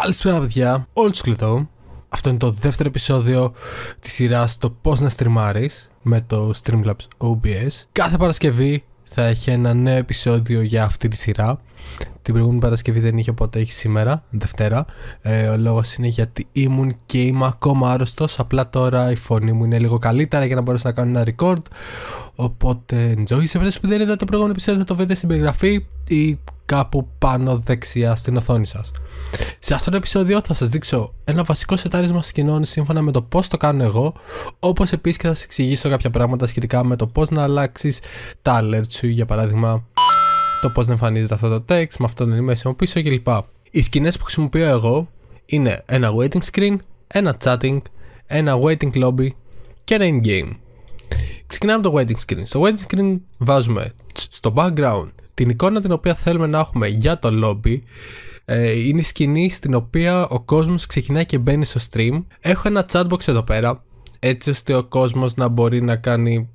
Καλησπέρα παιδιά, old school εδώ Αυτό είναι το δεύτερο επεισόδιο της σειράς το πως να στριμάρεις με το Streamlabs OBS Κάθε Παρασκευή θα έχει ένα νέο επεισόδιο για αυτή τη σειρά Την προηγούμενη Παρασκευή δεν είχε οπότε έχει σήμερα, Δευτέρα ε, Ο λόγος είναι γιατί ήμουν και είμαι ακόμα άρρωστος Απλά τώρα η φωνή μου είναι λίγο καλύτερα για να μπορέσω να κάνω ένα record Οπότε enjoy σε παιδιά που δεν είδατε το προηγούμενο επεισόδιο θα το βρείτε στην περιγραφή ή κάπου πάνω δεξιά στην οθόνη σας. Σε αυτό το επεισόδιο θα σας δείξω ένα βασικό σετάρισμα σκηνών σύμφωνα με το πώς το κάνω εγώ, όπως επίσης και θα σας εξηγήσω κάποια πράγματα σχετικά με το πώς να αλλάξεις τα alert σου, για παράδειγμα το πώς να εμφανίζεται αυτό το text, με αυτόν τον animation πίσω κλπ. Οι σκηνές που χρησιμοποιώ εγώ είναι ένα waiting screen, ένα chatting, ένα waiting lobby και ένα in-game. Ξεκινάμε το waiting screen. Στο waiting screen βάζουμε στο background την εικόνα την οποία θέλουμε να έχουμε για το lobby ε, είναι η σκηνή στην οποία ο κόσμος ξεκινάει και μπαίνει στο stream. Έχω ένα chatbox εδώ πέρα έτσι ώστε ο κόσμος να μπορεί να κάνει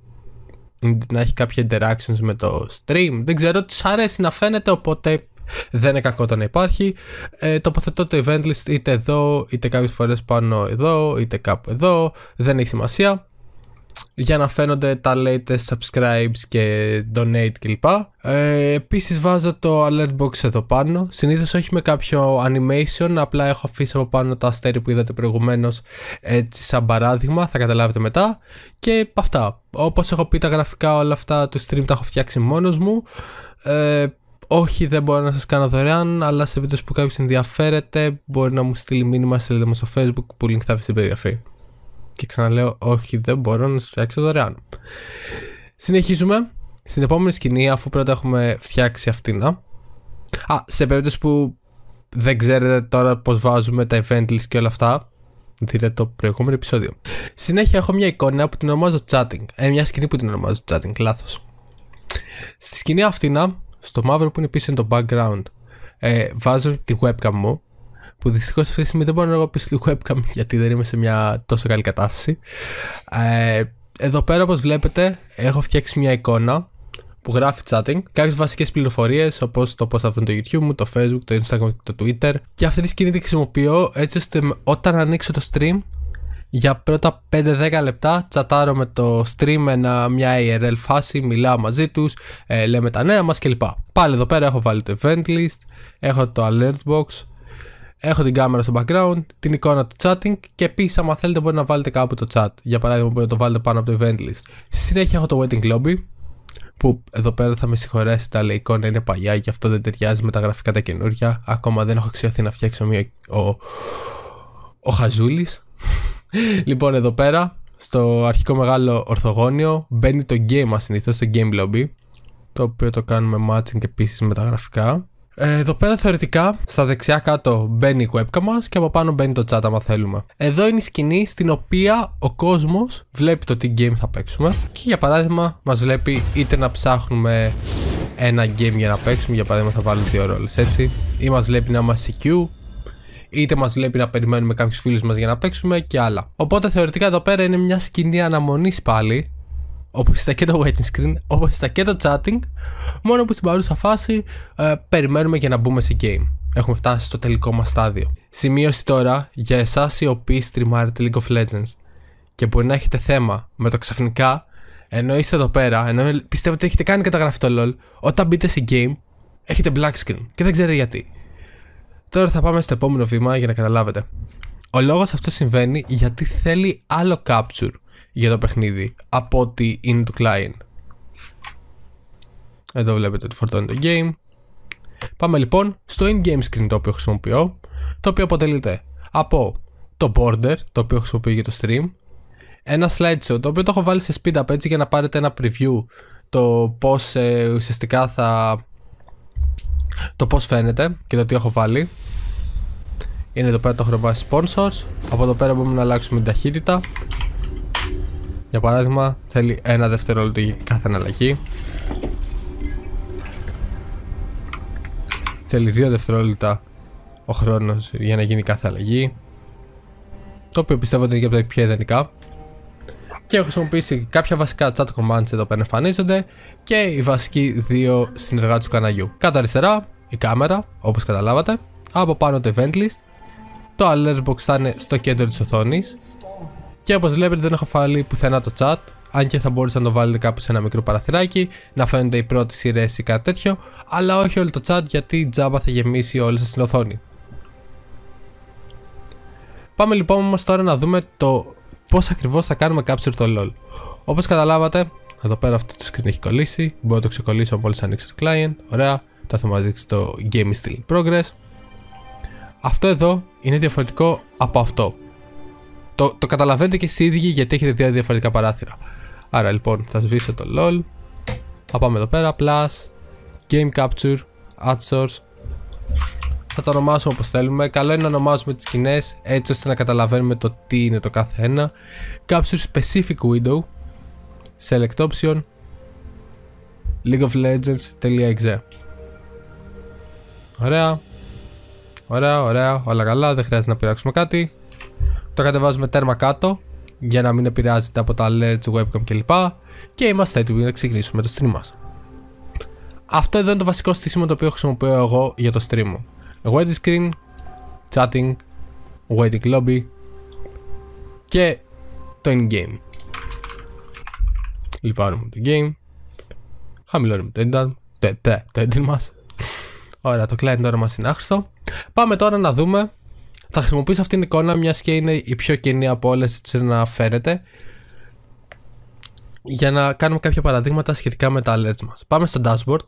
να έχει κάποια interactions με το stream. Δεν ξέρω, τους αρέσει να φαίνεται οπότε δεν είναι κακό το να υπάρχει. Ε, τοποθετώ το event list είτε εδώ, είτε κάποιες φορές πάνω εδώ, είτε κάπου εδώ. Δεν έχει σημασία για να φαίνονται τα latest subscribes και donate κλπ. Ε, επίσης βάζω το alert box εδώ πάνω, Συνήθως όχι με κάποιο animation, απλά έχω αφήσει από πάνω το αστέρι που είδατε προηγουμένως έτσι σαν παράδειγμα, θα καταλάβετε μετά και αυτά. Όπως έχω πει τα γραφικά όλα αυτά του stream τα έχω φτιάξει μόνος μου, ε, όχι δεν μπορώ να σας κάνω δωρεάν αλλά σε βίντεο που κάποιος ενδιαφέρεται μπορεί να μου στείλει μήνυμα σε μου στο facebook που link θα βρει στην περιγραφή. Και ξαναλέω, όχι, δεν μπορώ να σου φτιάξω δωρεάν. Συνεχίζουμε. Στην επόμενη σκηνή, αφού πρώτα έχουμε φτιάξει αυτήν. Α, σε περίπτωση που δεν ξέρετε τώρα πώς βάζουμε τα event list και όλα αυτά, δείτε το προηγούμενο επεισόδιο. Συνέχεια έχω μια εικόνα που την ονομάζω chatting. Ε, μια σκηνή που την ονομάζω chatting, λάθος. Στη σκηνή αυτήν, στο μαύρο που είναι πίσω είναι το background, ε, βάζω τη webcam μου που δυστυχώς αυτή τη στιγμή δεν μπορώ να εργοποιήσω τη webcam γιατί δεν είμαι σε μια τόσο καλή κατάσταση. Ε, εδώ πέρα όπως βλέπετε έχω φτιάξει μια εικόνα που γράφει chatting, Κάποιες βασικές πληροφορίες όπως το πώς θα βρουν το YouTube μου, το Facebook, το Instagram και το Twitter και αυτή τη σκηνή τη χρησιμοποιώ έτσι ώστε όταν ανοίξω το stream για πρώτα 5-10 λεπτά τσατάρω με το stream ένα, μια IRL φάση, μιλάω μαζί τους, ε, λέμε τα νέα μας κλπ. Πάλι εδώ πέρα έχω βάλει το event list, έχω το alert box, έχω την κάμερα στο background, την εικόνα του chatting και επίσης, άμα θέλετε, μπορείτε να βάλετε κάπου το chat. Για παράδειγμα, μπορείτε να το βάλετε πάνω από το event list. Στη συνέχεια έχω το wedding lobby, που εδώ πέρα θα με συγχωρέσετε, αλλά η εικόνα είναι παλιά και αυτό δεν ταιριάζει με τα γραφικά τα καινούρια Ακόμα δεν έχω αξιωθεί να φτιάξω μία. Ο, ο Χαζούλης. λοιπόν, εδώ πέρα, στο αρχικό μεγάλο ορθογώνιο, μπαίνει το game ασυνήθω, το game lobby, το οποίο το κάνουμε matching επίσης με τα γραφικά. Ε, εδώ πέρα θεωρητικά στα δεξιά κάτω μπαίνει η webcam μας και από πάνω μπαίνει το chat άμα θέλουμε. Εδώ είναι η σκηνή στην οποία ο κόσμος βλέπει το τι game θα παίξουμε και για παράδειγμα μας βλέπει είτε να ψάχνουμε ένα game για να παίξουμε, για παράδειγμα θα βάλουμε δύο ρόλες έτσι ή μας βλέπει να είμαστε queue, είτε μας βλέπει να περιμένουμε κάποιους φίλους μας για να παίξουμε και άλλα. Οπότε θεωρητικά εδώ πέρα είναι μια σκηνή αναμονής πάλι Όπω ήταν και το waiting screen, όπω ήταν και το chatting. Μόνο που στην παρούσα φάση ε, περιμένουμε για να μπούμε σε game. Έχουμε φτάσει στο τελικό μας στάδιο. Σημείωση τώρα για εσάς οι οποίοι streamάρετε League of Legends και μπορεί να έχετε θέμα με το ξαφνικά, ενώ είστε εδώ πέρα, ενώ πιστεύετε ότι έχετε κάνει καταγραφή το LOL, όταν μπείτε σε game, έχετε black screen και δεν ξέρετε γιατί. Τώρα θα πάμε στο επόμενο βήμα για να καταλάβετε. Ο λόγος αυτός συμβαίνει γιατί θέλει άλλο capture για το παιχνίδι από ότι είναι του client. Εδώ βλέπετε ότι φορτώνει το game. Πάμε λοιπόν στο in-game screen το οποίο χρησιμοποιώ, το οποίο αποτελείται από το border το οποίο χρησιμοποιώ για το stream, ένα slideshow το οποίο το έχω βάλει σε speed up έτσι για να πάρετε ένα preview το πως ε, ουσιαστικά θα το πως φαίνεται και το τι έχω βάλει είναι εδώ πέρα το χρωμά sponsors από εδώ πέρα μπορούμε να αλλάξουμε την ταχύτητα για παράδειγμα, θέλει ένα δευτερόλεπτο για κάθε αναλλαγή. Θέλει δύο δευτερόλεπτα ο χρόνος για να γίνει κάθε αλλαγή. Το οποίο πιστεύω ότι είναι και από τα πιο ιδανικά. Και έχω χρησιμοποιήσει κάποια βασικά chat commands εδώ που εμφανίζονται και οι βασικοί δύο συνεργάτες του καναλιού. Κάτω αριστερά η κάμερα, όπως καταλάβατε. Από πάνω το event list. Το alert box θα είναι στο κέντρο της οθόνης. Και όπως βλέπετε, δεν έχω βάλει πουθενά το chat. Αν και θα μπορούσα να το βάλετε κάπου σε ένα μικρό παραθυράκι, να φαίνονται οι πρώτες σειρές ή κάτι τέτοιο, αλλά όχι όλο το chat γιατί η τζάμπα θα γεμίσει όλη σας την οθόνη. Πάμε λοιπόν όμως τώρα να δούμε το πώς ακριβώς θα κάνουμε capture το LOL. Όπως καταλάβατε, εδώ πέρα αυτό το screen έχει κολλήσει. Μπορώ να το ξεκολλήσω μόλις ανοίξω το client. Ωραία. Τώρα θα μας δείξει το Game Still Progress. Αυτό εδώ είναι διαφορετικό από αυτό το, το καταλαβαίνετε και εσείς ίδιοι γιατί έχετε δύο διαφορετικά παράθυρα. Άρα λοιπόν θα σβήσω το lol. Θα πάμε εδώ πέρα. Plus, game capture, add Θα το ονομάσουμε όπως θέλουμε. Καλό είναι να ονομάζουμε τις σκηνές έτσι ώστε να καταλαβαίνουμε το τι είναι το κάθε ένα. Capture specific window. Select option. Legends.exe Ωραία. Ωραία, ωραία, όλα καλά, δεν χρειάζεται να πειράξουμε κάτι το κατεβάζουμε τέρμα κάτω για να μην επηρεάζεται από τα alerts, webcam κλπ. Και είμαστε έτοιμοι να ξεκινήσουμε το stream μας. Αυτό εδώ είναι το βασικό στήσιμο το οποίο χρησιμοποιώ εγώ για το stream μου. Waiting screen, chatting, waiting lobby και το in-game. έχουμε το game. Χαμηλώνουμε το τε, Το ένταλ μας. Ωραία, το client τώρα μας είναι άχρηστο. Πάμε τώρα να δούμε θα χρησιμοποιήσω αυτήν την εικόνα μιας και είναι η πιο κοινή από όλες έτσι να φέρετε για να κάνουμε κάποια παραδείγματα σχετικά με τα alerts μας. Πάμε στο dashboard.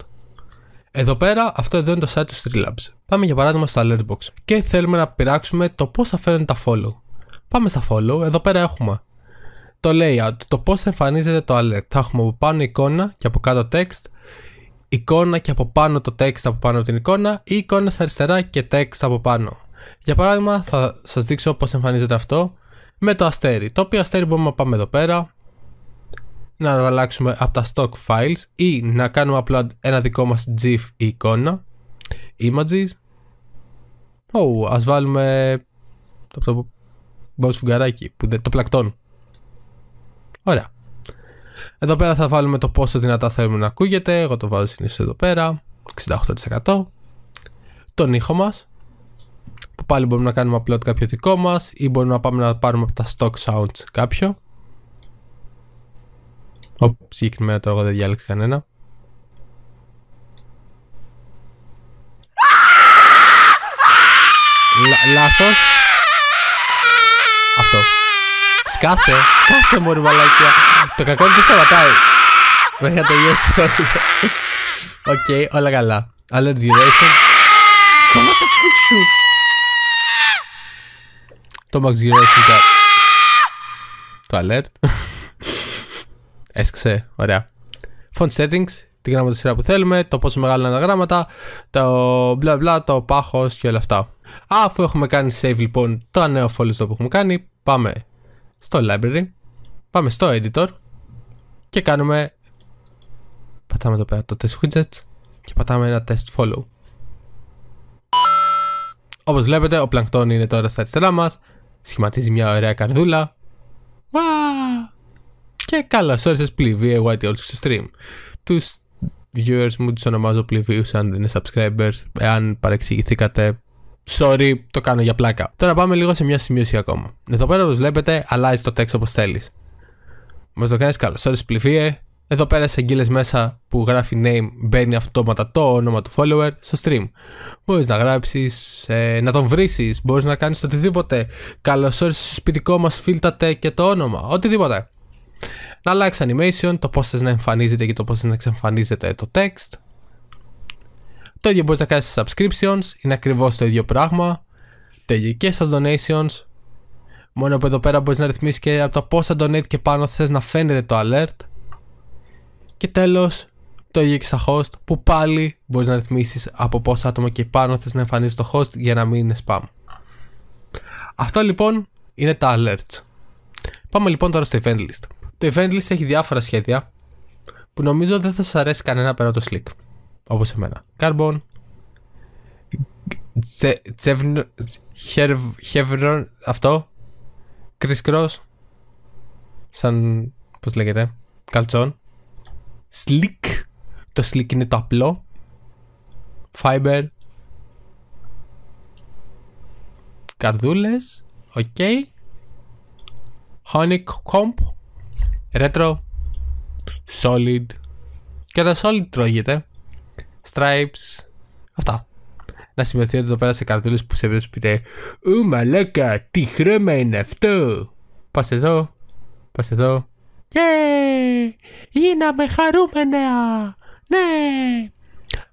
Εδώ πέρα, αυτό εδώ είναι το site του Streamlabs. Πάμε για παράδειγμα στο alert box και θέλουμε να πειράξουμε το πώς θα φαίνονται τα follow. Πάμε στα follow, εδώ πέρα έχουμε το layout, το πώς εμφανίζεται το alert. Θα έχουμε από πάνω εικόνα και από κάτω text, εικόνα και από πάνω το text από πάνω την εικόνα ή εικόνα στα αριστερά και text από πάνω. Για παράδειγμα, θα σας δείξω πώς εμφανίζεται αυτό με το αστέρι. Το οποίο αστέρι μπορούμε να πάμε εδώ πέρα, να το αλλάξουμε από τα stock files ή να κάνουμε απλά ένα δικό μας GIF εικόνα. Images. Oh, ας βάλουμε το φουγγαράκι που δεν, το πλακτόν. Ωραία. Εδώ πέρα θα βάλουμε το πόσο δυνατά θέλουμε να ακούγεται. Εγώ το βάζω συνήθως εδώ πέρα. 68% τον ήχο μας πάλι μπορούμε να κάνουμε upload κάποιο δικό μας ή μπορούμε να πάμε να πάρουμε από τα stock sounds κάποιο. Ο, συγκεκριμένα τώρα εγώ δεν διάλεξα κανένα. λάθος. Αυτό. Σκάσε, σκάσε μόνο μαλάκια. Το κακό είναι που σταματάει. Μέχρι να τελειώσει Οκ, όλα καλά. Alert duration. Κομμάτι σφίξου το Max Zero τα... Το alert. Έσκησε, ωραία. Font settings, τη σειρά που θέλουμε, το πόσο μεγάλα είναι τα γράμματα, το μπλα μπλα, το πάχος και όλα αυτά. Αφού έχουμε κάνει save λοιπόν το νέο folder που έχουμε κάνει, πάμε στο library, πάμε στο editor και κάνουμε. Πατάμε εδώ πέρα το test widgets και πατάμε ένα test follow. Όπως βλέπετε ο πλανκτόν είναι τώρα στα αριστερά μας σχηματίζει μια ωραία καρδούλα. Μα! Και καλώ όρισε εγώ White όλου στο stream. Τους viewers μου τους ονομάζω πληβίους αν είναι subscribers. Εάν παρεξηγηθήκατε, sorry, το κάνω για πλάκα. Τώρα πάμε λίγο σε μια σημείωση ακόμα. Εδώ πέρα όπως βλέπετε, αλλάζει το text όπως θέλεις. Μας το κάνεις καλώ όρισε πληβίε, εδώ πέρα σε αγγείλες μέσα που γράφει name μπαίνει αυτόματα το όνομα του follower στο stream. Μπορείς να γράψεις, ε, να τον βρήσεις, μπορείς να κάνεις οτιδήποτε. Καλώς όρισες στο σπιτικό μας, φίλτατε και το όνομα, οτιδήποτε. Να αλλάξεις animation, το πώς θες να εμφανίζεται και το πώς θες να εξεμφανίζεται το text. Το ίδιο μπορείς να κάνεις subscriptions, είναι ακριβώς το ίδιο πράγμα. Το ίδιο και στα donations. Μόνο που εδώ πέρα μπορείς να ρυθμίσεις και από το πόσα donate και πάνω θες να φαίνεται το alert και τέλος, το ίδιο και στα host που πάλι μπορείς να ρυθμίσεις από πόσα άτομα και πάνω θες να εμφανίζεις το host για να μην είναι spam. Αυτό λοιπόν είναι τα alerts. Πάμε λοιπόν τώρα στο event list. Το event list έχει διάφορα σχέδια που νομίζω δεν θα σας αρέσει κανένα πέρα το slick. Όπως εμένα. Carbon, Chevron, αυτό, Chris Cross, σαν, πώς λέγεται, Καλτσόν, Slick. Το slick είναι το απλό. Fiber. Καρδούλες. Οκ. Honic Honeycomb. Retro. Solid. Και τα solid τρώγεται. Stripes. Αυτά. Να σημειωθεί ότι εδώ πέρα σε καρδούλες που σε βλέπεις πείτε «Ου μαλάκα, τι χρώμα είναι αυτό» Πας εδώ, πας εδώ, και γίναμε χαρούμενα, ναι.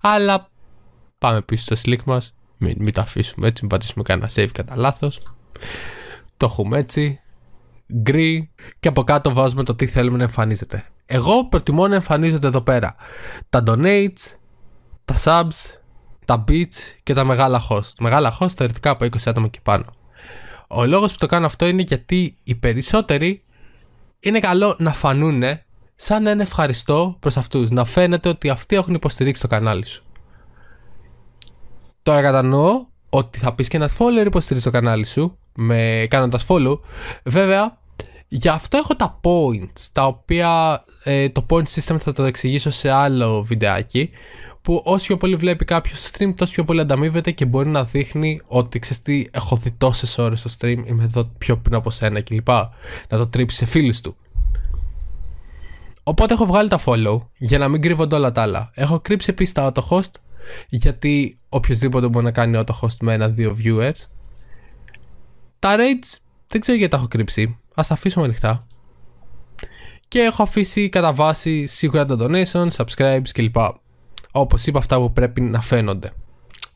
Αλλά πάμε πίσω στο slick μας, μην, μην το αφήσουμε έτσι, μην πατήσουμε κανένα save κατά λάθος. Το έχουμε έτσι, γκρι και από κάτω βάζουμε το τι θέλουμε να εμφανίζεται. Εγώ προτιμώ να εμφανίζονται εδώ πέρα τα donates, τα subs, τα beats και τα μεγάλα host. Μεγάλα host θεωρητικά από 20 άτομα και πάνω. Ο λόγος που το κάνω αυτό είναι γιατί οι περισσότεροι είναι καλό να φανούν σαν είναι ευχαριστώ προς αυτούς. Να φαίνεται ότι αυτοί έχουν υποστηρίξει το κανάλι σου. Τώρα κατανοώ ότι θα πεις και ένας follower υποστηρίζει το κανάλι σου με κάνοντας follow. Βέβαια, γι' αυτό έχω τα points, τα οποία ε, το point system θα το εξηγήσω σε άλλο βιντεάκι που όσο πιο πολύ βλέπει κάποιος στο stream, τόσο πιο πολύ ανταμείβεται και μπορεί να δείχνει ότι ξέρεις τι, έχω δει τόσες ώρες στο stream, είμαι εδώ πιο πριν από σένα κλπ. Να το τρίψει σε φίλους του. Οπότε έχω βγάλει τα follow για να μην κρύβονται όλα τα άλλα. Έχω κρύψει επίσης τα auto-host γιατί οποιοδήποτε μπορεί να κάνει auto-host με ένα-δύο viewers. Τα raids δεν ξέρω γιατί τα έχω κρύψει. Ας τα αφήσουμε ανοιχτά. Και έχω αφήσει κατά βάση σίγουρα τα donations, subscribes κλπ. Όπως είπα, αυτά που πρέπει να φαίνονται.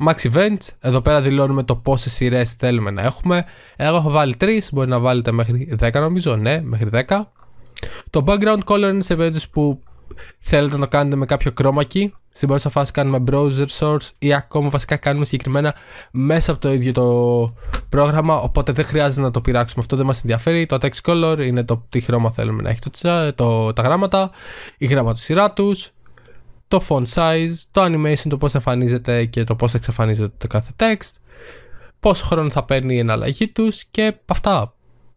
Max Events, εδώ πέρα δηλώνουμε το πόσες σειρές θέλουμε να έχουμε. Εγώ έχω βάλει 3, μπορεί να βάλετε μέχρι 10 νομίζω, ναι, μέχρι 10. Το background color είναι σε περίπτωση που θέλετε να το κάνετε με κάποιο κρώμα key. Στην πρώτη φάση κάνουμε browser source ή ακόμα βασικά κάνουμε συγκεκριμένα μέσα από το ίδιο το πρόγραμμα. Οπότε δεν χρειάζεται να το πειράξουμε. Αυτό δεν μας ενδιαφέρει. Το text color είναι το τι χρώμα θέλουμε να έχει το, τα γράμματα, η γραμματοσυρά τους, το font size, το animation, το πώς εμφανίζεται και το πώς εξαφανίζεται το κάθε text, πόσο χρόνο θα παίρνει η εναλλαγή τους και αυτά.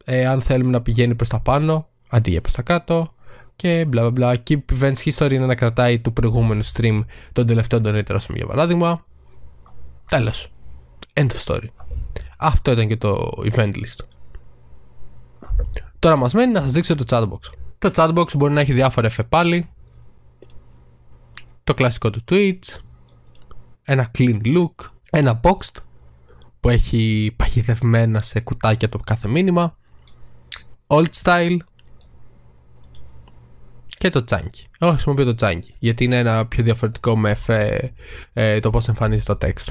Ε, αν θέλουμε να πηγαίνει προς τα πάνω, αντί για προς τα κάτω και μπλα μπλα Keep events history είναι να κρατάει του προηγούμενου stream τον τελευταίο donator, ας πούμε για παράδειγμα. Τέλος. End of story. Αυτό ήταν και το event list. Τώρα μας μένει να σας δείξω το chatbox. Το chatbox μπορεί να έχει διάφορα εφέ πάλι, το κλασικό του Twitch, ένα clean look, ένα boxed που έχει παχυδευμένα σε κουτάκια το κάθε μήνυμα, old style και το τσάνκι. Εγώ χρησιμοποιώ το τσάνκι γιατί είναι ένα πιο διαφορετικό με εφέ, ε, το πώς εμφανίζει το text.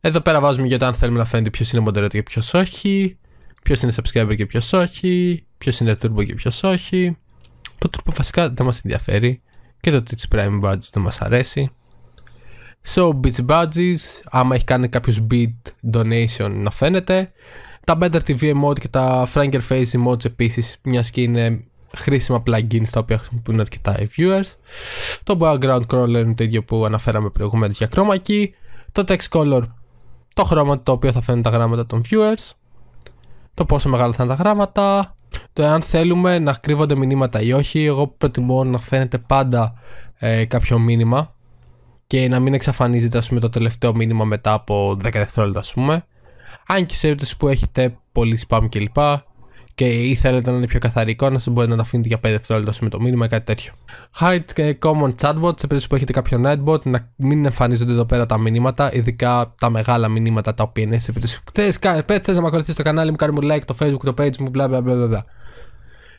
Εδώ πέρα βάζουμε για το αν θέλουμε να φαίνεται ποιος είναι moderator και ποιος όχι, ποιος είναι subscriber και ποιος όχι, ποιος είναι turbo και ποιος όχι. Το turbo βασικά δεν μας ενδιαφέρει και το Twitch Prime Badges δεν μας αρέσει. So Beach Badges, άμα έχει κάνει κάποιος beat donation να φαίνεται. Τα Better TV emote και τα Franker Face emotes επίσης, μιας και είναι χρήσιμα plugins τα οποία χρησιμοποιούν αρκετά οι viewers. Το background crawler είναι το ίδιο που αναφέραμε προηγουμένως για chroma key. Το text color, το χρώμα το οποίο θα φαίνουν τα γράμματα των viewers. Το πόσο μεγάλα θα είναι τα γράμματα. Το εάν θέλουμε να κρύβονται μηνύματα ή όχι, εγώ προτιμώ να φαίνεται πάντα ε, κάποιο μήνυμα και να μην εξαφανίζεται ας το τελευταίο μήνυμα μετά από 10 δευτερόλεπτα, ας πούμε. Αν και σε περίπτωση που έχετε πολύ spam κλπ και ή θέλετε να είναι πιο καθαρή να σα μπορείτε να τα αφήνετε για 5 δευτερόλεπτα με το μήνυμα ή κάτι τέτοιο. Hide common chatbot, σε περίπτωση που έχετε κάποιο Nightbot, να μην εμφανίζονται εδώ πέρα τα μηνύματα, ειδικά τα μεγάλα μηνύματα τα οποία είναι σε περίπτωση που θες να με ακολουθήσεις το κανάλι μου, κάνε μου like το facebook, το page μου, bla bla bla. bla.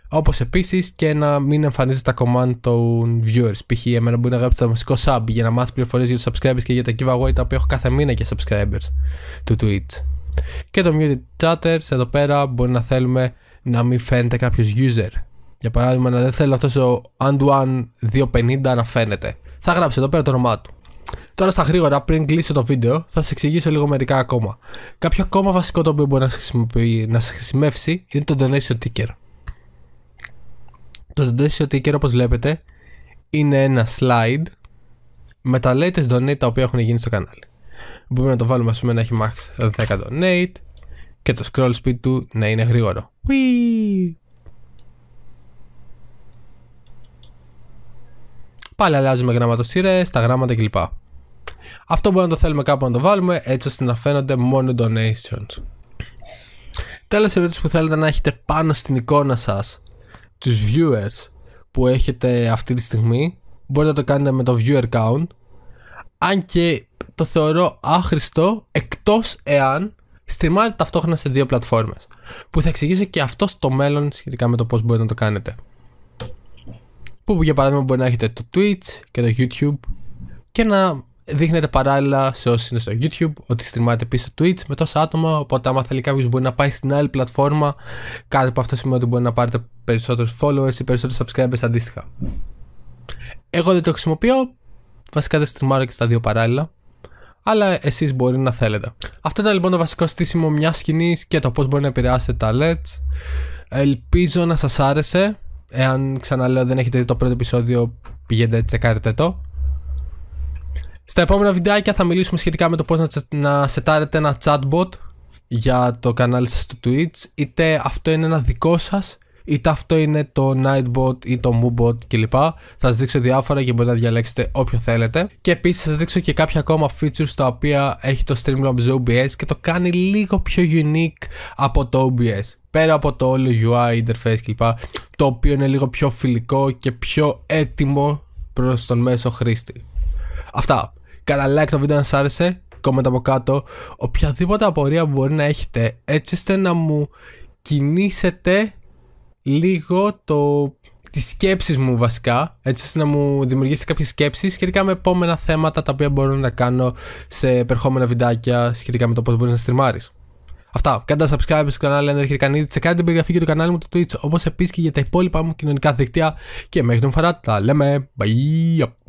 Όπως επίσης και να μην εμφανίζεται τα command των viewers. Π.χ. εμένα μπορεί να γράψει το βασικό sub για να μάθεις πληροφορίες για τους subscribers και για τα giveaway τα οποία έχω κάθε μήνα για subscribers του Twitch. Και το muted chatters εδώ πέρα μπορεί να θέλουμε να μην φαίνεται κάποιος user. Για παράδειγμα, να δεν θέλω αυτός ο antoine 250 να φαίνεται. Θα γράψει εδώ πέρα το όνομά του. Τώρα στα γρήγορα, πριν κλείσω το βίντεο, θα σας εξηγήσω λίγο μερικά ακόμα. Κάποιο ακόμα βασικό το οποίο μπορεί να σας χρησιμεύσει είναι το donation ticker. Το donation ticker, όπως βλέπετε, είναι ένα slide με τα latest donate τα οποία έχουν γίνει στο κανάλι. Μπορούμε να το βάλουμε, ας πούμε, να έχει max 10 donate, και το scroll speed του να είναι γρήγορο. Πάλι αλλάζουμε γραμματοσύρες, τα γράμματα κλπ. Αυτό μπορεί να το θέλουμε κάπου να το βάλουμε έτσι ώστε να φαίνονται μόνο donations. Τέλος η που θέλετε να έχετε πάνω στην εικόνα σας τους viewers που έχετε αυτή τη στιγμή μπορείτε να το κάνετε με το viewer count αν και το θεωρώ άχρηστο εκτός εάν στριμάρετε ταυτόχρονα σε δύο πλατφόρμες. Που θα εξηγήσω και αυτό στο μέλλον σχετικά με το πώς μπορείτε να το κάνετε. Που για παράδειγμα μπορεί να έχετε το Twitch και το YouTube και να δείχνετε παράλληλα σε όσοι είναι στο YouTube ότι στριμάρετε πίσω στο Twitch με τόσα άτομα. Οπότε, άμα θέλει κάποιος, μπορεί να πάει στην άλλη πλατφόρμα. Κάτι που αυτό σημαίνει ότι μπορεί να πάρετε περισσότερους followers ή περισσότερους subscribers αντίστοιχα. Εγώ δεν το χρησιμοποιώ. Βασικά δεν στριμάρω και στα δύο παράλληλα αλλά εσείς μπορεί να θέλετε. Αυτό ήταν λοιπόν το βασικό στήσιμο μιας σκηνής και το πώς μπορεί να επηρεάσετε τα LEDs. Ελπίζω να σας άρεσε. Εάν ξαναλέω δεν έχετε δει το πρώτο επεισόδιο, πηγαίνετε τσεκάρετε το. Στα επόμενα βιντεάκια θα μιλήσουμε σχετικά με το πώς να, να σετάρετε ένα chatbot για το κανάλι σας στο Twitch. Είτε αυτό είναι ένα δικό σας, είτε αυτό είναι το Nightbot ή το Moobot κλπ. Θα σας δείξω διάφορα και μπορείτε να διαλέξετε όποιο θέλετε. Και επίσης θα σας δείξω και κάποια ακόμα features τα οποία έχει το Streamlabs OBS και το κάνει λίγο πιο unique από το OBS. Πέρα από το όλο UI, interface κλπ. Το οποίο είναι λίγο πιο φιλικό και πιο έτοιμο προς τον μέσο χρήστη. Αυτά. Κάνα like το βίντεο να σας άρεσε comment από κάτω οποιαδήποτε απορία μπορεί να έχετε έτσι ώστε να μου κινήσετε λίγο το τις σκέψεις μου βασικά, έτσι ώστε να μου δημιουργήσει κάποιες σκέψεις σχετικά με επόμενα θέματα τα οποία μπορώ να κάνω σε επερχόμενα βιντάκια σχετικά με το πώς μπορείς να στριμάρεις. Αυτά. Κάντε subscribe στο κανάλι αν δεν έχετε κάνει. Τσεκάρετε την περιγραφή και το κανάλι μου το Twitch, όπως επίσης και για τα υπόλοιπα μου κοινωνικά δικτύα και μέχρι τον φορά τα λέμε. Bye!